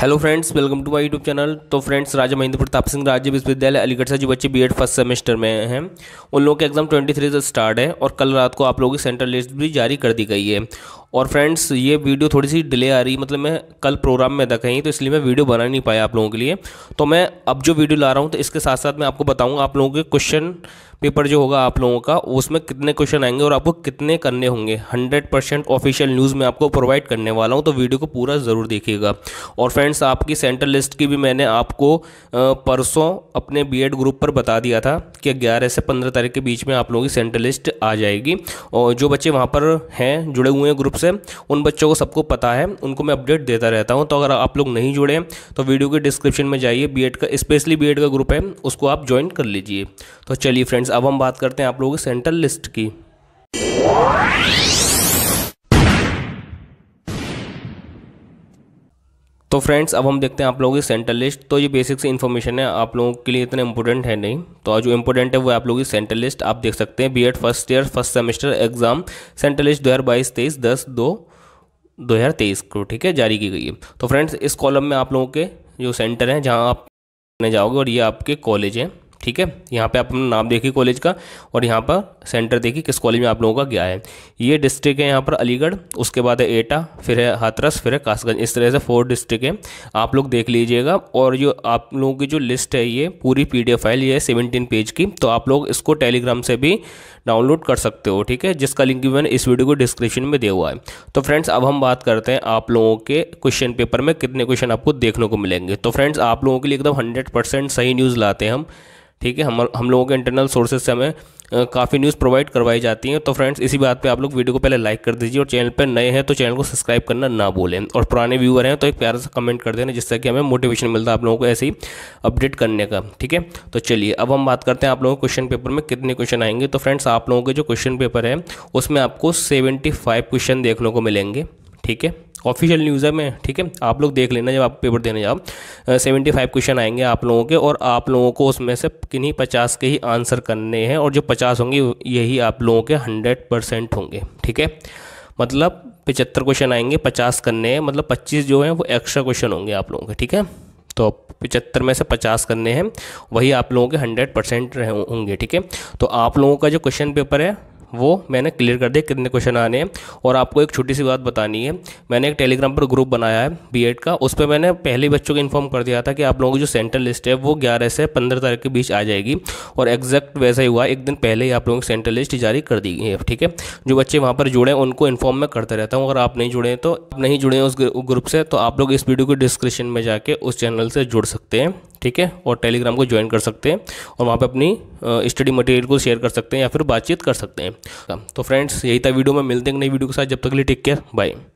hello friends welcome to my YouTube channel तो friends Raja Mahendra Pratap Singh राज्य विश्वविद्यालय अलीगढ़ से जो बच्चे बीएड फर्स्ट सेमेस्टर में हैं उन लोगों के एग्जाम 23 से स्टार्ट है और कल रात को आप लोगों की सेंटर लिस्ट भी जारी कर दी गई है और फ्रेंड्स ये वीडियो थोड़ी सी डिले आ रही है मतलब मैं कल प्रोग्राम में था कहीं तो इसलिए मैं वीडियो बना नहीं पाया आप लोगों के लिए तो मैं अब जो वीडियो ला रहा हूँ तो इसके साथ साथ मैं आपको बताऊँगा आप लोगों के क्वेश्चन पेपर जो होगा आप लोगों का उसमें कितने क्वेश्चन आएंगे और आपको कितने करने होंगे 100 परसेंट ऑफिशियल न्यूज़ में आपको प्रोवाइड करने वाला हूँ तो वीडियो को पूरा ज़रूर देखिएगा और फ्रेंड्स आपकी सेंटर लिस्ट की भी मैंने आपको परसों अपने बीएड ग्रुप पर बता दिया था कि ग्यारह से पंद्रह तारीख के बीच में आप लोगों की सेंटर लिस्ट आ जाएगी और जो बच्चे वहाँ पर हैं जुड़े हुए हैं ग्रुप से उन बच्चों को सबको पता है उनको मैं अपडेट देता रहता हूँ तो अगर आप लोग नहीं जुड़े तो वीडियो के डिस्क्रिप्शन में जाइए बी का स्पेशली बी का ग्रुप है उसको आप ज्वाइन कर लीजिए तो चलिए फ्रेंड्स अब हम बात करते हैं आप लोगों की सेंट्रल लिस्ट की तो फ्रेंड्स अब हम देखते हैं आप लोगों की सेंट्रल लिस्ट तो ये बेसिक से इन्फॉर्मेशन है आप लोगों के लिए इतने इंपॉर्टेंट है नहीं तो जो इंपॉर्टेंट है वो आप लोगों की सेंट्रल लिस्ट आप देख सकते हैं BEd first year first semester exam central list दो हज़ार बाईस तेईस दस दो दो हज़ार तेईस को ठीक है जारी की गई है तो फ्रेंड्स इस कॉलम में आप लोगों के जो सेंटर हैं जहाँ आप जाओगे और ये आपके कॉलेज हैं ठीक है यहाँ पे आप अपना नाम देखिए कॉलेज का और यहाँ पर सेंटर देखिए किस कॉलेज में आप लोगों का गया है ये डिस्ट्रिक्ट है यहाँ पर अलीगढ़ उसके बाद है एटा फिर है हाथरस फिर है कासगंज इस तरह से फोर डिस्ट्रिक्ट है आप लोग देख लीजिएगा और जो आप लोगों की जो लिस्ट है ये पूरी पी फाइल ये है सेवनटीन पेज की तो आप लोग इसको टेलीग्राम से भी डाउनलोड कर सकते हो ठीक है जिसका लिंक मैंने इस वीडियो को डिस्क्रिप्शन में दे हुआ है तो फ्रेंड्स अब हम बात करते हैं आप लोगों के क्वेश्चन पेपर में कितने क्वेश्चन आपको देखने को मिलेंगे तो फ्रेंड्स आप लोगों के लिए एकदम हंड्रेड सही न्यूज़ लाते हैं हम ठीक है हम हम लोगों के इंटरनल सोर्सेज से हमें काफ़ी न्यूज़ प्रोवाइड करवाई जाती हैं तो फ्रेंड्स इसी बात पे आप लोग वीडियो को पहले लाइक कर दीजिए और चैनल पर नए हैं तो चैनल को सब्सक्राइब करना ना भूलें और पुराने व्यूअर हैं तो एक प्यारा सा कमेंट कर देना जिससे कि हमें मोटिवेशन मिलता है आप लोगों को ऐसे ही अपडेट करने का ठीक है तो चलिए अब हम बात करते हैं आप लोगों के क्वेश्चन पेपर में कितने क्वेश्चन आएंगे तो फ्रेंड्स आप लोगों के जो क्वेश्चन पेपर है उसमें आपको सेवेंटी क्वेश्चन देखने को मिलेंगे ठीक है ऑफिशियल न्यूज़ है मैं ठीक है आप लोग देख लेना जब आप पेपर देने जाओ सेवेंटी फाइव क्वेश्चन आएंगे आप लोगों के और आप लोगों को उसमें से किन्हीं पचास के ही आंसर करने हैं और जो पचास होंगे यही आप लोगों के हंड्रेड परसेंट होंगे ठीक है मतलब पचहत्तर क्वेश्चन आएंगे पचास करने हैं मतलब पच्चीस जो है वो एक्स्ट्रा क्वेश्चन होंगे आप लोगों के ठीक है तो पचहत्तर में से पचास करने हैं वही आप लोगों के हंड्रेड परसेंट होंगे ठीक है तो आप लोगों का जो क्वेश्चन पेपर है वो मैंने क्लियर कर दिया कितने क्वेश्चन आने हैं और आपको एक छोटी सी बात बतानी है मैंने एक टेलीग्राम पर ग्रुप बनाया है बीएड का उस पर मैंने पहले बच्चों को इन्फॉर्म कर दिया था कि आप लोगों की जो सेंटर लिस्ट है वो ग्यारह से पंद्रह तारीख के बीच आ जाएगी और एग्जैक्ट वैसा ही हुआ एक दिन पहले ही आप लोगों की सेंटर लिस्ट जारी कर दी गई है ठीक है जो बच्चे वहाँ पर जुड़े उनको इन्फॉर्म मैं करता रहता हूँ अगर आप नहीं जुड़े तो आप नहीं जुड़े उस ग्रुप से तो आप लोग इस वीडियो के डिस्क्रिप्शन में जाके उस चैनल से जुड़ सकते हैं ठीक है और टेलीग्राम को ज्वाइन कर सकते हैं और वहाँ पे अपनी स्टडी मटेरियल को शेयर कर सकते हैं या फिर बातचीत कर सकते हैं तो फ्रेंड्स यही था वीडियो में मिलते हैं नई वीडियो के साथ जब तक के लिए टेक केयर बाय